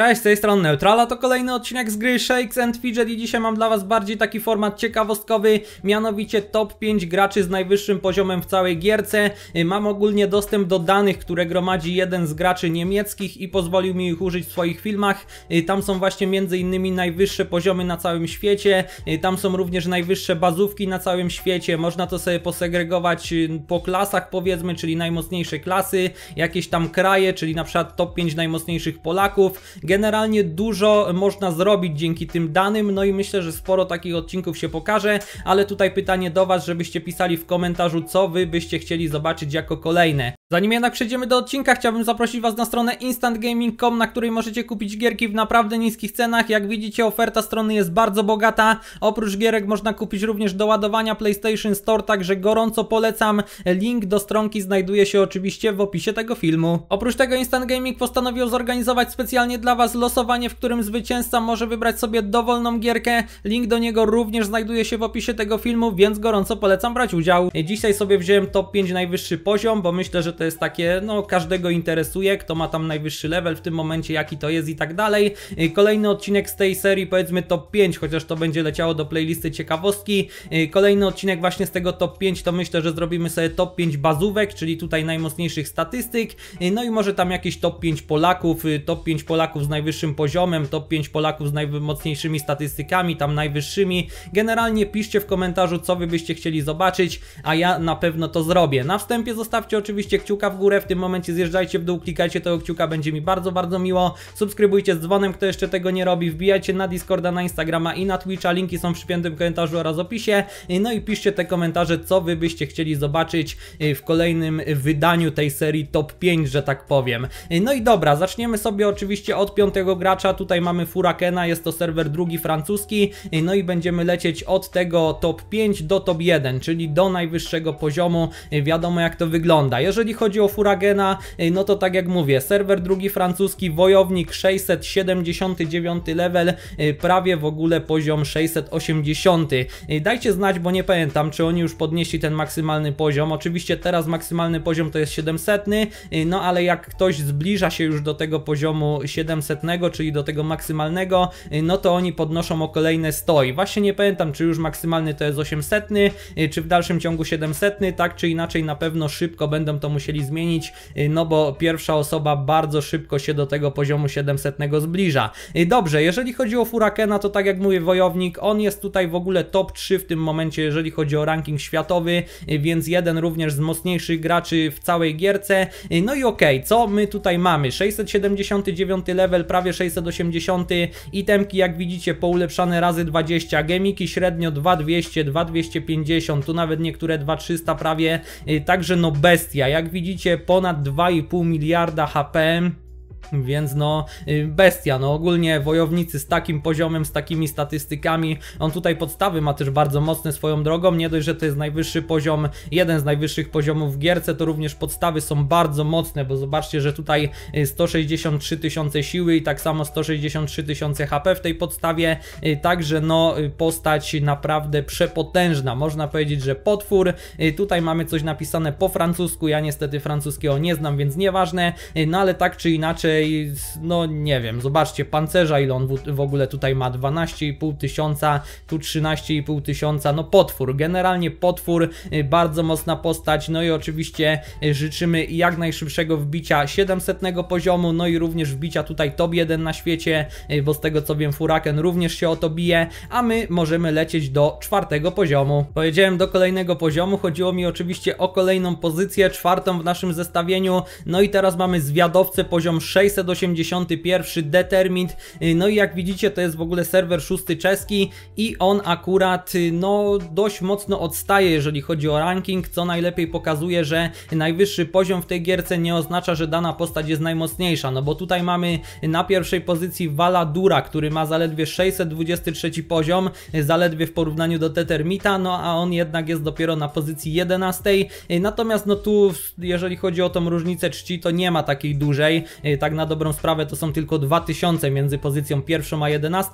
Cześć, z tej strony Neutrala, to kolejny odcinek z gry Shakes and Fidget i dzisiaj mam dla was bardziej taki format ciekawostkowy, mianowicie top 5 graczy z najwyższym poziomem w całej gierce. Y, mam ogólnie dostęp do danych, które gromadzi jeden z graczy niemieckich i pozwolił mi ich użyć w swoich filmach. Y, tam są właśnie między innymi najwyższe poziomy na całym świecie, y, tam są również najwyższe bazówki na całym świecie, można to sobie posegregować po klasach powiedzmy, czyli najmocniejsze klasy, jakieś tam kraje, czyli na przykład top 5 najmocniejszych Polaków, Generalnie dużo można zrobić dzięki tym danym, no i myślę, że sporo takich odcinków się pokaże, ale tutaj pytanie do Was, żebyście pisali w komentarzu, co Wy byście chcieli zobaczyć jako kolejne. Zanim jednak przejdziemy do odcinka, chciałbym zaprosić Was na stronę instantgaming.com, na której możecie kupić gierki w naprawdę niskich cenach. Jak widzicie, oferta strony jest bardzo bogata. Oprócz gierek można kupić również doładowania PlayStation Store, także gorąco polecam. Link do stronki znajduje się oczywiście w opisie tego filmu. Oprócz tego Instant Gaming postanowił zorganizować specjalnie dla Was losowanie, w którym zwycięzca może wybrać sobie dowolną gierkę. Link do niego również znajduje się w opisie tego filmu, więc gorąco polecam brać udział. Dzisiaj sobie wziąłem top 5 najwyższy poziom, bo myślę, że to jest takie, no każdego interesuje, kto ma tam najwyższy level w tym momencie, jaki to jest i tak dalej. Y, kolejny odcinek z tej serii, powiedzmy top 5, chociaż to będzie leciało do playlisty ciekawostki. Y, kolejny odcinek właśnie z tego top 5 to myślę, że zrobimy sobie top 5 bazówek, czyli tutaj najmocniejszych statystyk, y, no i może tam jakieś top 5 Polaków, top 5 Polaków z najwyższym poziomem, top 5 Polaków z najmocniejszymi statystykami, tam najwyższymi. Generalnie piszcie w komentarzu, co wy byście chcieli zobaczyć, a ja na pewno to zrobię. Na wstępie zostawcie oczywiście kciuka w górę, w tym momencie zjeżdżajcie w dół, klikajcie tego kciuka, będzie mi bardzo, bardzo miło. Subskrybujcie z dzwonem, kto jeszcze tego nie robi, wbijajcie na Discorda, na Instagrama i na Twitcha, linki są w przypiętym komentarzu oraz opisie. No i piszcie te komentarze, co Wy byście chcieli zobaczyć y, w kolejnym wydaniu tej serii Top 5, że tak powiem. Y, no i dobra, zaczniemy sobie oczywiście od piątego gracza, tutaj mamy Furakena, jest to serwer drugi francuski, y, no i będziemy lecieć od tego Top 5 do Top 1, czyli do najwyższego poziomu, wiadomo jak to wygląda. Jeżeli chodzi o Furagena, y, no to tak jak mówię, serwer drugi francuski, wojownik 679 level, y, prawie w ogóle poziom 680. Y, dajcie znać, bo nie pamiętam, czy oni już podnieśli ten maksymalny poziom. Oczywiście teraz maksymalny poziom to jest 700, no ale jak ktoś zbliża się już do tego poziomu 700, czyli do tego maksymalnego, no to oni podnoszą o kolejne 100 i właśnie nie pamiętam, czy już maksymalny to jest 800, czy w dalszym ciągu 700, tak czy inaczej na pewno szybko będą to musieli musieli zmienić, y, no bo pierwsza osoba bardzo szybko się do tego poziomu 700 zbliża. Y, dobrze, jeżeli chodzi o Furakena, to tak jak mówię, Wojownik, on jest tutaj w ogóle top 3 w tym momencie, jeżeli chodzi o ranking światowy, y, więc jeden również z mocniejszych graczy w całej gierce. No i okej, okay, co my tutaj mamy? 679 level, prawie 680, itemki jak widzicie poulepszane razy 20, gemiki średnio 2200, 2250, tu nawet niektóre 2300 prawie, także no bestia, jak widzicie ponad 2,5 miliarda HPM więc no, y, bestia, no ogólnie wojownicy z takim poziomem, z takimi statystykami, on tutaj podstawy ma też bardzo mocne swoją drogą, nie dość, że to jest najwyższy poziom, jeden z najwyższych poziomów w gierce, to również podstawy są bardzo mocne, bo zobaczcie, że tutaj 163 y, tysiące siły i tak samo 163 tysiące HP w tej podstawie, y, także no postać naprawdę przepotężna, można powiedzieć, że potwór, tutaj mamy coś napisane po francusku, ja niestety francuskiego nie znam, więc nieważne, no ale tak czy inaczej no nie wiem, zobaczcie pancerza, ile on w, w ogóle tutaj ma, 12,5 tysiąca, tu 13,5 tysiąca, no potwór, generalnie potwór, y, bardzo mocna postać, no i oczywiście y, życzymy jak najszybszego wbicia 700 poziomu, no i również wbicia tutaj top 1 na świecie, y, bo z tego co wiem Furaken również się o to bije, a my możemy lecieć do czwartego poziomu. Pojedziemy do kolejnego poziomu, chodziło mi oczywiście o kolejną pozycję, czwartą w naszym zestawieniu, no i teraz mamy zwiadowcę poziom 6, 681 Determined. Y, no i jak widzicie, to jest w ogóle serwer szósty czeski i on akurat y, no dość mocno odstaje, jeżeli chodzi o ranking, co najlepiej pokazuje, że najwyższy poziom w tej gierce nie oznacza, że dana postać jest najmocniejsza, no bo tutaj mamy y, na pierwszej pozycji Valadura, który ma zaledwie 623 poziom, zaledwie w porównaniu do Determita, no a on jednak jest dopiero na pozycji 11, natomiast no tu jeżeli chodzi o tą różnicę czci, to nie ma takiej dużej, tak na dobrą sprawę to są tylko 2000 między pozycją pierwszą a 11,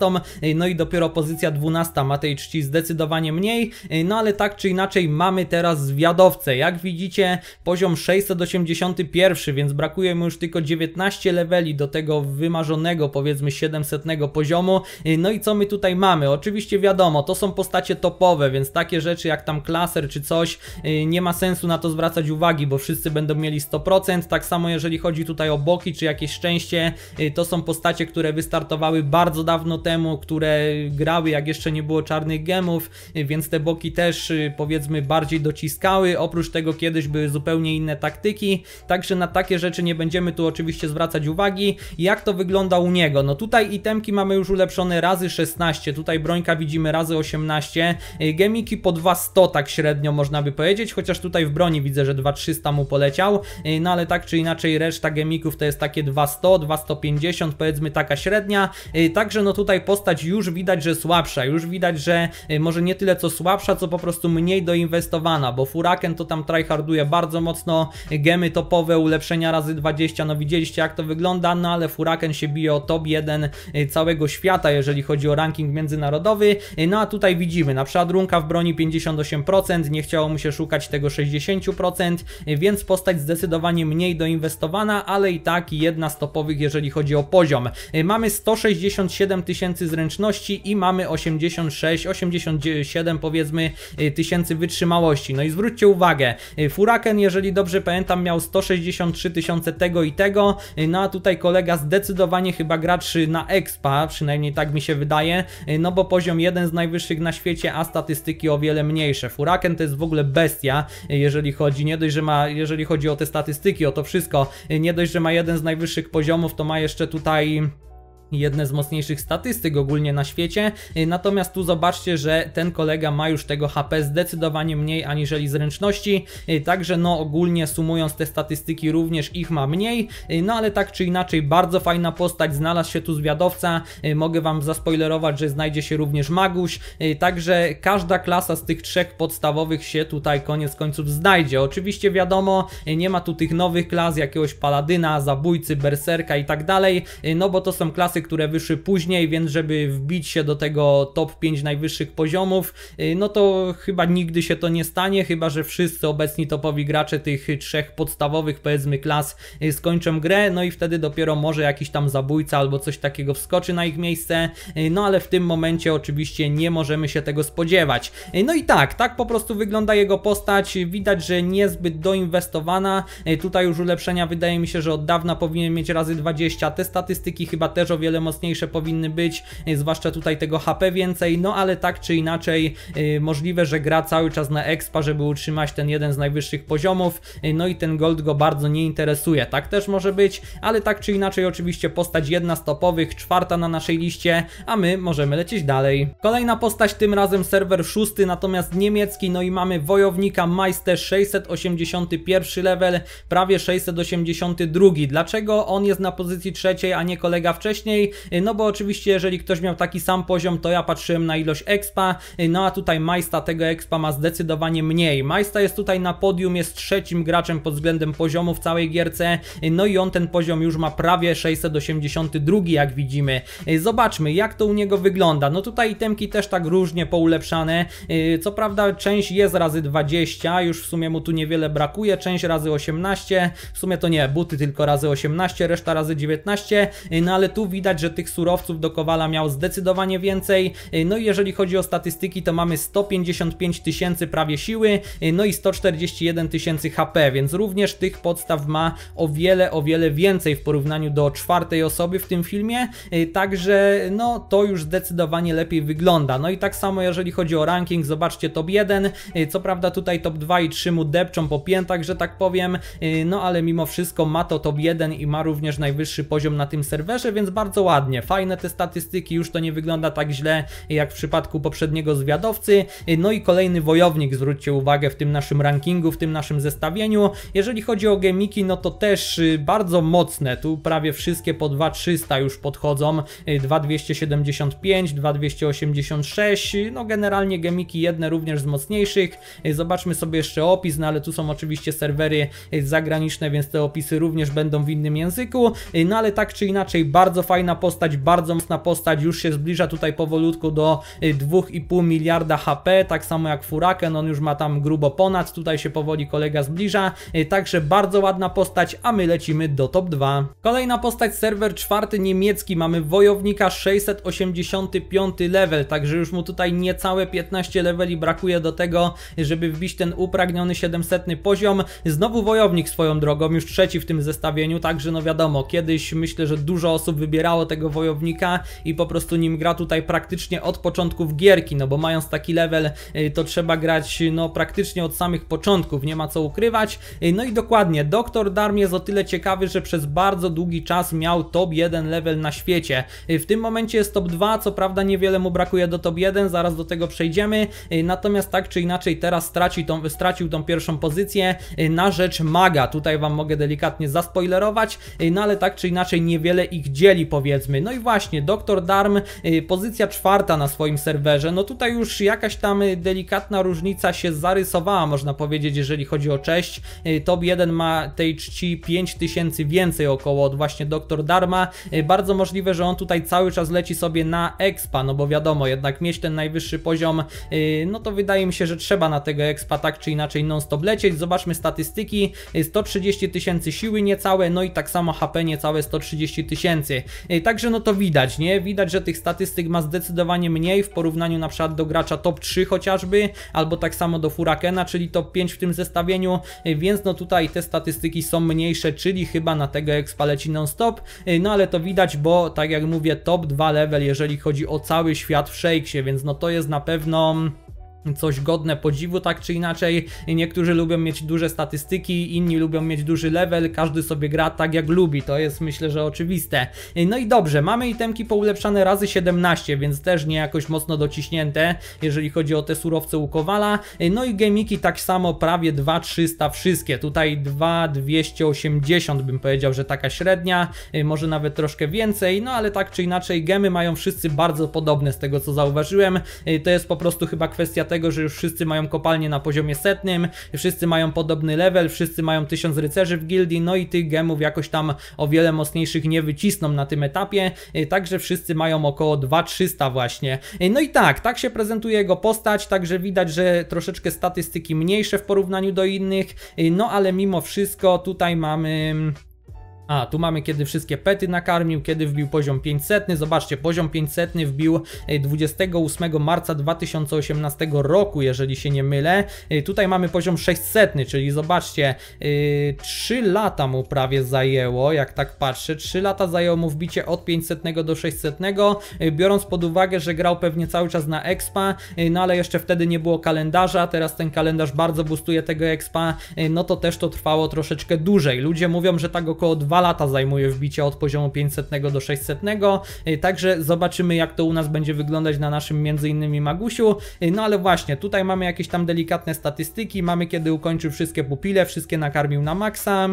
no i dopiero pozycja 12 ma tej czci zdecydowanie mniej, no ale tak czy inaczej mamy teraz zwiadowcę, jak widzicie poziom 681, więc brakuje mu już tylko 19 leveli do tego wymarzonego powiedzmy 700 poziomu, no i co my tutaj mamy? Oczywiście wiadomo, to są postacie topowe, więc takie rzeczy jak tam klaser czy coś, y, nie ma sensu na to zwracać uwagi, bo wszyscy będą mieli 100%, tak samo jeżeli chodzi tutaj o boki czy jakieś jakieś szczęście. Y, to są postacie, które wystartowały bardzo dawno temu, które grały jak jeszcze nie było czarnych gemów, y, więc te boki też y, powiedzmy bardziej dociskały. Oprócz tego kiedyś były zupełnie inne taktyki, także na takie rzeczy nie będziemy tu oczywiście zwracać uwagi. Jak to wygląda u niego? No tutaj itemki mamy już ulepszone razy 16, tutaj brońka widzimy razy 18, gemiki po 200 tak średnio można by powiedzieć, chociaż tutaj w broni widzę, że 2300 mu poleciał, no ale tak czy inaczej reszta gemików to jest takie 2100, 2150, powiedzmy taka średnia. Y, także no tutaj postać już widać, że słabsza, już widać, że y, może nie tyle co słabsza, co po prostu mniej doinwestowana, bo Furaken to tam tryharduje bardzo mocno, y, gemy topowe, ulepszenia razy 20, no widzieliście jak to wygląda, no ale Furaken się bije o top 1 całego świata, jeżeli chodzi o ranking międzynarodowy, no a tutaj widzimy, na przykład Runka w broni 58%, nie chciało mu się szukać tego 60%, więc postać zdecydowanie mniej doinwestowana, ale i tak jedno jedna jeżeli chodzi o poziom. Y, mamy 167 tysięcy zręczności i mamy 86, 87 powiedzmy y, tysięcy wytrzymałości. No i zwróćcie uwagę, y, Furaken, jeżeli dobrze pamiętam, miał 163 tysiące tego i tego, no a tutaj kolega zdecydowanie chyba graczy na expa, przynajmniej tak mi się wydaje, no bo poziom jeden z najwyższych na świecie, a statystyki o wiele mniejsze. Furaken to jest w ogóle bestia, jeżeli chodzi, nie dość, że ma, jeżeli chodzi o te statystyki, o to wszystko, nie dość, że ma jeden z najwyższych wyższych poziomów, to ma jeszcze tutaj jedne z mocniejszych statystyk ogólnie na świecie, y, natomiast tu zobaczcie, że ten kolega ma już tego HP zdecydowanie mniej aniżeli zręczności, y, także no ogólnie sumując te statystyki również ich ma mniej, y, no ale tak czy inaczej bardzo fajna postać, znalazł się tu zwiadowca, mogę wam zaspoilerować, że znajdzie się również Maguś, także każda klasa z tych trzech podstawowych się tutaj koniec końców znajdzie. Oczywiście wiadomo, nie ma tu tych nowych klas, jakiegoś paladyna, zabójcy, berserka i tak dalej, no bo to są klasy które wyszły później, więc żeby wbić się do tego top 5 najwyższych poziomów, y, no to chyba nigdy się to nie stanie, chyba że wszyscy obecni topowi gracze tych trzech podstawowych powiedzmy klas y, skończą grę, no i wtedy dopiero może jakiś tam zabójca albo coś takiego wskoczy na ich miejsce, y, no ale w tym momencie oczywiście nie możemy się tego spodziewać. No i tak, tak po prostu wygląda jego postać, widać, że niezbyt doinwestowana, tutaj już ulepszenia wydaje mi się, że od dawna powinien mieć razy 20, te statystyki chyba też o wiele wiele mocniejsze powinny być, e, zwłaszcza tutaj tego HP więcej, no ale tak czy inaczej e, możliwe, że gra cały czas na expa, żeby utrzymać ten jeden z najwyższych poziomów, e, no i ten gold go bardzo nie interesuje, tak też może być, ale tak czy inaczej oczywiście postać jedna z topowych, czwarta na naszej liście, a my możemy lecieć dalej. Kolejna postać, tym razem serwer szósty, natomiast niemiecki, no i mamy wojownika Meister 681 level, prawie 682. Dlaczego on jest na pozycji trzeciej, a nie kolega wcześniej? mniej, no bo oczywiście jeżeli ktoś miał taki sam poziom, to ja patrzyłem na ilość expa, no a tutaj Majsta tego expa ma zdecydowanie mniej. Majsta jest tutaj na podium, jest trzecim graczem pod względem poziomu w całej gierce, no i on ten poziom już ma prawie 682 jak widzimy. Zobaczmy jak to u niego wygląda, no tutaj itemki też tak różnie poulepszane, co prawda część jest razy 20, już w sumie mu tu niewiele brakuje, część razy 18, w sumie to nie, buty tylko razy 18, reszta razy 19, no ale tu widać widać, że tych surowców do Kowala miał zdecydowanie więcej. Y, no i jeżeli chodzi o statystyki, to mamy 155 tysięcy prawie siły, y, no i 141 tysięcy HP, więc również tych podstaw ma o wiele, o wiele więcej w porównaniu do czwartej osoby w tym filmie, y, także no to już zdecydowanie lepiej wygląda. No i tak samo jeżeli chodzi o ranking, zobaczcie top 1, co prawda tutaj top 2 i 3 mu depczą po piętach, że tak powiem, no ale mimo wszystko ma to top 1 i ma również najwyższy poziom na tym serwerze, więc bardzo bardzo ładnie, fajne te statystyki, już to nie wygląda tak źle jak w przypadku poprzedniego zwiadowcy. No i kolejny wojownik, zwróćcie uwagę w tym naszym rankingu, w tym naszym zestawieniu. Jeżeli chodzi o gemiki, no to też y, bardzo mocne, tu prawie wszystkie po 2300 już podchodzą, 2275, y, 2286, y, no generalnie gemiki jedne również z mocniejszych. Zobaczmy sobie jeszcze opis, no ale tu są oczywiście serwery zagraniczne, więc te opisy również będą w innym języku, no ale tak czy inaczej bardzo fajne fajna postać, bardzo mocna postać, już się zbliża tutaj powolutku do 2,5 y, miliarda HP, tak samo jak Furaken, on już ma tam grubo ponad, tutaj się powoli kolega zbliża, y, także bardzo ładna postać, a my lecimy do top 2. Kolejna postać, serwer czwarty niemiecki, mamy Wojownika 685 level, także już mu tutaj niecałe 15 leveli brakuje do tego, żeby wbić ten upragniony 700 poziom. Znowu Wojownik swoją drogą, już trzeci w tym zestawieniu, także no wiadomo, kiedyś myślę, że dużo osób wybiera wspierało tego wojownika i po prostu nim gra tutaj praktycznie od początków gierki, no bo mając taki level y, to trzeba grać no praktycznie od samych początków, nie ma co ukrywać. Y, no i dokładnie, Doktor Darm jest o tyle ciekawy, że przez bardzo długi czas miał top 1 level na świecie. Y, w tym momencie jest top 2, co prawda niewiele mu brakuje do top 1, zaraz do tego przejdziemy, natomiast tak czy inaczej teraz straci tą, stracił tą pierwszą pozycję na rzecz Maga. Tutaj Wam mogę delikatnie zaspoilerować, no ale tak czy inaczej niewiele ich dzieli, powiedzmy. No i właśnie, Doktor Darm, y, pozycja czwarta na swoim serwerze. No tutaj już jakaś tam y, delikatna różnica się zarysowała, można powiedzieć, jeżeli chodzi o cześć. Y, top 1 ma tej czci 5000 więcej około od właśnie Doktor Darma. Bardzo możliwe, że on tutaj cały czas leci sobie na expa, no bo wiadomo, jednak mieć ten najwyższy poziom, no to wydaje mi się, że trzeba na tego expa tak czy inaczej non-stop lecieć. Zobaczmy statystyki, 130 tysięcy siły niecałe, no i tak samo HP niecałe 130 tysięcy. E, także no to widać, nie? Widać, że tych statystyk ma zdecydowanie mniej w porównaniu na przykład do gracza top 3 chociażby, albo tak samo do Furakena, czyli top 5 w tym zestawieniu, e, więc no tutaj te statystyki są mniejsze, czyli chyba na tego expa leci non-stop, e, no ale to widać, bo tak jak mówię, top 2 level, jeżeli chodzi o cały świat w Shakesie, więc no to jest na pewno coś godne podziwu, tak czy inaczej. Niektórzy lubią mieć duże statystyki, inni lubią mieć duży level, każdy sobie gra tak jak lubi, to jest myślę, że oczywiste. No i dobrze, mamy itemki poulepszane razy 17, więc też nie jakoś mocno dociśnięte, jeżeli chodzi o te surowce u Kowala. No i gemiki tak samo, prawie 2300 wszystkie, tutaj 2280 bym powiedział, że taka średnia, y, może nawet troszkę więcej, no ale tak czy inaczej gemy mają wszyscy bardzo podobne z tego co zauważyłem. Y, to jest po prostu chyba kwestia tego, że już wszyscy mają kopalnie na poziomie setnym, wszyscy mają podobny level, wszyscy mają tysiąc rycerzy w gildii, no i tych gemów jakoś tam o wiele mocniejszych nie wycisną na tym etapie, y, także wszyscy mają około 2300 właśnie. Y, no i tak, tak się prezentuje jego postać, także widać, że troszeczkę statystyki mniejsze w porównaniu do innych, y, no ale mimo wszystko tutaj mamy... Mm, a, tu mamy kiedy wszystkie pety nakarmił, kiedy wbił poziom 500. Zobaczcie, poziom 500 wbił 28 e, marca 2018 roku, jeżeli się nie mylę. E, tutaj mamy poziom 600, czyli zobaczcie, 3 e, lata mu prawie zajęło, jak tak patrzę. 3 lata zajęło mu wbicie od 500 do 600, biorąc pod uwagę, że grał pewnie cały czas na expa, no ale jeszcze wtedy nie było kalendarza, teraz ten kalendarz bardzo boostuje tego expa, no to też to trwało troszeczkę dłużej. Ludzie mówią, że tak około 2 lata zajmuje wbicie od poziomu 500 do 600, y, także zobaczymy jak to u nas będzie wyglądać na naszym między innymi Magusiu, y, no ale właśnie tutaj mamy jakieś tam delikatne statystyki, mamy kiedy ukończył wszystkie pupile, wszystkie nakarmił na maksa,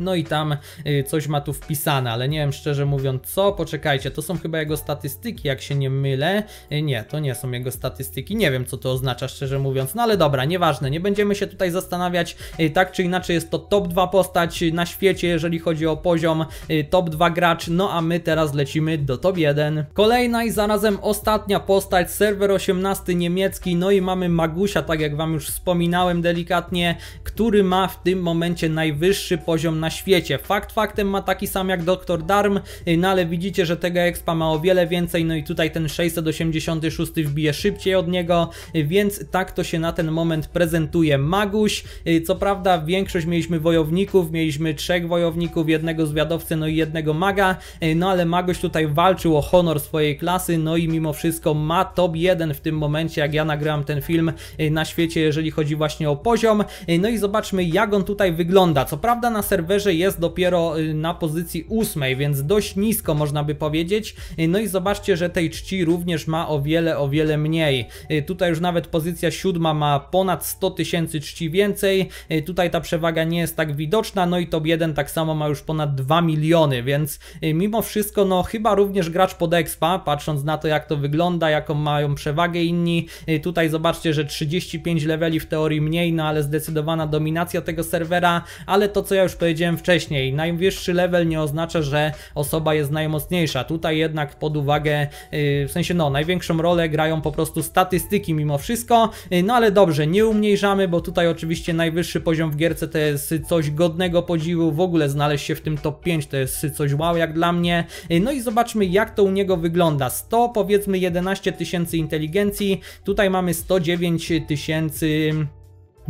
no i tam y, coś ma tu wpisane, ale nie wiem szczerze mówiąc co. Poczekajcie, to są chyba jego statystyki, jak się nie mylę. Y, nie, to nie są jego statystyki. Nie wiem co to oznacza szczerze mówiąc. No ale dobra, nieważne, nie będziemy się tutaj zastanawiać. Y, tak czy inaczej jest to top 2 postać na świecie, jeżeli chodzi o poziom top 2 gracz. No a my teraz lecimy do top 1. Kolejna i zarazem ostatnia postać, serwer 18 niemiecki. No i mamy Magusia, tak jak wam już wspominałem delikatnie, który ma w tym momencie najwyższy poziom na na świecie. Fakt faktem ma taki sam jak Dr. Darm, y, no ale widzicie, że tego expa ma o wiele więcej, no i tutaj ten 686 wbije szybciej od niego, y, więc tak to się na ten moment prezentuje Maguś. Y, co prawda większość mieliśmy wojowników, mieliśmy trzech wojowników, jednego zwiadowcę, no i jednego maga, no ale Maguś tutaj walczył o honor swojej klasy, no i mimo wszystko ma top 1 w tym momencie, jak ja nagrałem ten film na świecie, jeżeli chodzi właśnie o poziom. No i zobaczmy jak on tutaj wygląda. Co prawda na serwerze serwerze jest dopiero y, na pozycji ósmej, więc dość nisko można by powiedzieć. Y, no i zobaczcie, że tej czci również ma o wiele, o wiele mniej. Y, tutaj już nawet pozycja siódma ma ponad 100 tysięcy czci więcej. Tutaj ta przewaga nie jest tak widoczna, no i top 1 tak samo ma już ponad 2 miliony, więc mimo wszystko, no chyba również gracz pod expa, patrząc na to jak to wygląda, jaką mają przewagę inni. Tutaj zobaczcie, że 35 leveli w teorii mniej, no ale zdecydowana dominacja tego serwera, ale to co ja już powiedziałem, powiedziałem wcześniej, najwyższy level nie oznacza, że osoba jest najmocniejsza. Tutaj jednak pod uwagę, y, w sensie no, największą rolę grają po prostu statystyki mimo wszystko. Y, no ale dobrze, nie umniejszamy, bo tutaj oczywiście najwyższy poziom w gierce to jest coś godnego podziwu. W ogóle znaleźć się w tym top 5 to jest coś wow jak dla mnie. Y, no i zobaczmy jak to u niego wygląda. 100 powiedzmy 11 tysięcy inteligencji, tutaj mamy 109 tysięcy... 000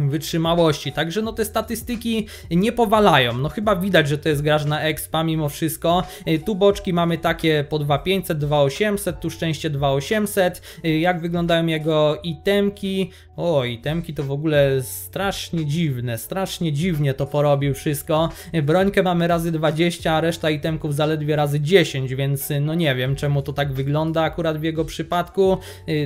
wytrzymałości. Także no te statystyki nie powalają. No chyba widać, że to jest gracz na expa mimo wszystko. E, tu boczki mamy takie po 2500, 2800, tu szczęście 2800. E, jak wyglądają jego itemki? O, itemki to w ogóle strasznie dziwne, strasznie dziwnie to porobił wszystko. E, brońkę mamy razy 20, a reszta itemków zaledwie razy 10, więc no nie wiem czemu to tak wygląda akurat w jego przypadku.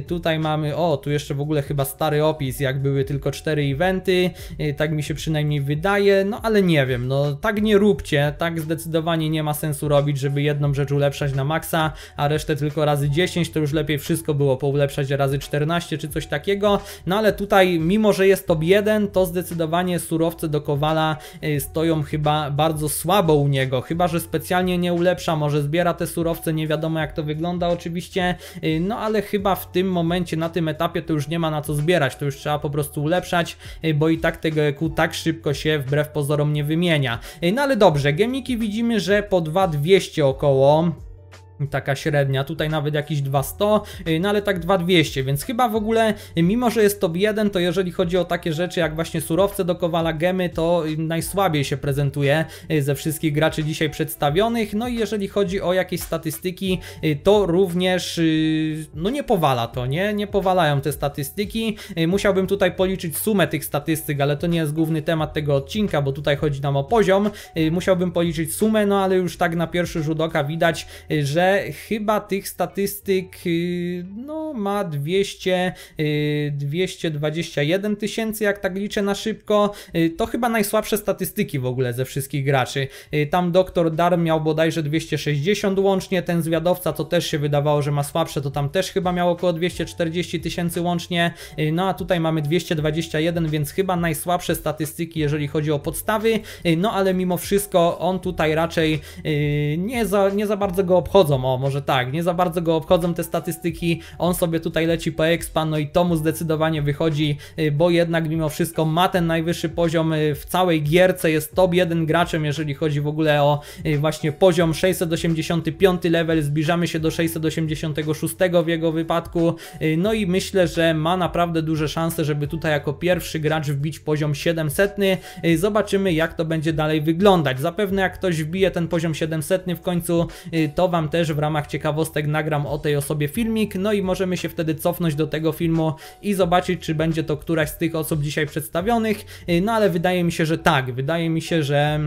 Tutaj mamy, o, tu jeszcze w ogóle chyba stary opis, jak były tylko 4 eventy eventy, y, tak mi się przynajmniej wydaje, no ale nie wiem, no tak nie róbcie, tak zdecydowanie nie ma sensu robić, żeby jedną rzecz ulepszać na maksa, a resztę tylko razy 10, to już lepiej wszystko było poulepszać razy 14 czy coś takiego, no ale tutaj mimo, że jest top 1, to zdecydowanie surowce do Kowala y, stoją chyba bardzo słabo u niego, chyba, że specjalnie nie ulepsza, może zbiera te surowce, nie wiadomo jak to wygląda oczywiście, y, no ale chyba w tym momencie, na tym etapie to już nie ma na co zbierać, to już trzeba po prostu ulepszać, bo i tak tego EQ tak szybko się wbrew pozorom nie wymienia. No ale dobrze, gemiki widzimy, że po 2200 około taka średnia, tutaj nawet jakieś 200, y, no ale tak 2200, więc chyba w ogóle, y, mimo że jest top 1, to jeżeli chodzi o takie rzeczy jak właśnie surowce do Kowala Gemy, to y, najsłabiej się prezentuje ze wszystkich graczy dzisiaj przedstawionych, no i jeżeli chodzi o jakieś statystyki, to również, no nie powala to, nie? Nie powalają te statystyki, musiałbym tutaj policzyć sumę tych statystyk, ale to nie jest główny temat tego odcinka, bo tutaj chodzi nam o poziom, musiałbym policzyć sumę, no ale już tak na pierwszy rzut oka widać, że że chyba tych statystyk y, no, ma 200, 221 y, tysięcy, jak tak liczę na szybko. Y, to chyba najsłabsze statystyki w ogóle ze wszystkich graczy. Tam doktor Dar miał bodajże 260 łącznie, ten zwiadowca to też się wydawało, że ma słabsze, to tam też chyba miał około 240 tysięcy łącznie. No a tutaj mamy 221, więc chyba najsłabsze statystyki, jeżeli chodzi o podstawy. No ale mimo wszystko on tutaj raczej nie za, nie za bardzo go obchodzą obchodzą, o może tak, nie za bardzo go obchodzą te statystyki, on sobie tutaj leci po expa, no i to mu zdecydowanie wychodzi, y, bo jednak mimo wszystko ma ten najwyższy poziom y, w całej gierce, jest top 1 graczem, jeżeli chodzi w ogóle o y, właśnie poziom 685 level, zbliżamy się do 686 w jego wypadku, no i myślę, że ma naprawdę duże szanse, żeby tutaj jako pierwszy gracz wbić poziom 700, zobaczymy jak to będzie dalej wyglądać, zapewne jak ktoś wbije ten poziom 700 w końcu, to Wam też też w ramach ciekawostek nagram o tej osobie filmik, no i możemy się wtedy cofnąć do tego filmu i zobaczyć, czy będzie to któraś z tych osób dzisiaj przedstawionych, y, no ale wydaje mi się, że tak, wydaje mi się, że...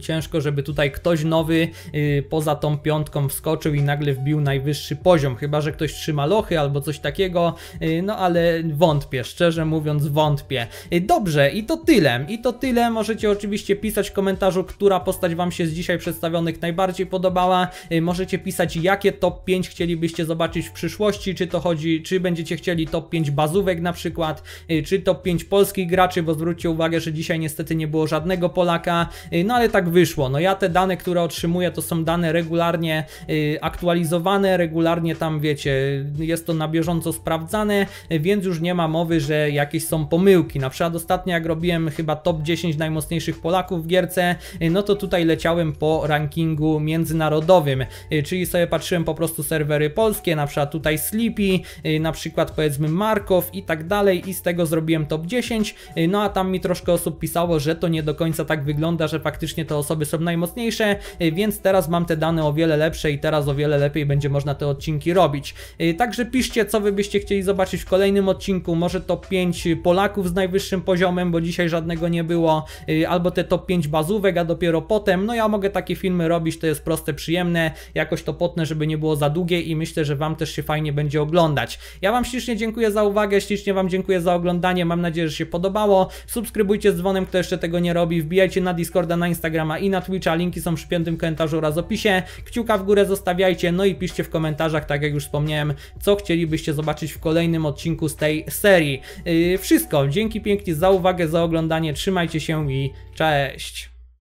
Ciężko, żeby tutaj ktoś nowy yy, poza tą piątką wskoczył i nagle wbił najwyższy poziom, chyba że ktoś trzyma lochy albo coś takiego, yy, no ale wątpię, szczerze mówiąc wątpię. Yy, dobrze, i to tyle, i to tyle, możecie oczywiście pisać w komentarzu, która postać Wam się z dzisiaj przedstawionych najbardziej podobała, y, możecie pisać jakie top 5 chcielibyście zobaczyć w przyszłości, czy to chodzi, czy będziecie chcieli top 5 bazówek na przykład, y, czy top 5 polskich graczy, bo zwróćcie uwagę, że dzisiaj niestety nie było żadnego Polaka, y, no ale tak tak wyszło. No ja te dane, które otrzymuję, to są dane regularnie y, aktualizowane, regularnie tam wiecie, jest to na bieżąco sprawdzane, więc już nie ma mowy, że jakieś są pomyłki. Na przykład ostatnio jak robiłem chyba top 10 najmocniejszych Polaków w gierce, y, no to tutaj leciałem po rankingu międzynarodowym, y, czyli sobie patrzyłem po prostu serwery polskie, na przykład tutaj Sleepy, na przykład powiedzmy Markow i tak dalej i z tego zrobiłem top 10, no a tam mi troszkę osób pisało, że to nie do końca tak wygląda, że faktycznie to osoby są najmocniejsze, y, więc teraz mam te dane o wiele lepsze i teraz o wiele lepiej będzie można te odcinki robić. Y, także piszcie, co wy byście chcieli zobaczyć w kolejnym odcinku, może top 5 Polaków z najwyższym poziomem, bo dzisiaj żadnego nie było, y, albo te top 5 bazówek, a dopiero potem, no ja mogę takie filmy robić, to jest proste, przyjemne, jakoś to potnę, żeby nie było za długie i myślę, że wam też się fajnie będzie oglądać. Ja wam ślicznie dziękuję za uwagę, ślicznie wam dziękuję za oglądanie, mam nadzieję, że się podobało, subskrybujcie z dzwonem, kto jeszcze tego nie robi, wbijajcie na Discorda, na Instagram, Instagrama i na Twitcha, linki są w przypiętym komentarzu oraz opisie. Kciuka w górę zostawiajcie, no i piszcie w komentarzach, tak jak już wspomniałem, co chcielibyście zobaczyć w kolejnym odcinku z tej serii. Yy, wszystko, dzięki pięknie za uwagę, za oglądanie, trzymajcie się i cześć!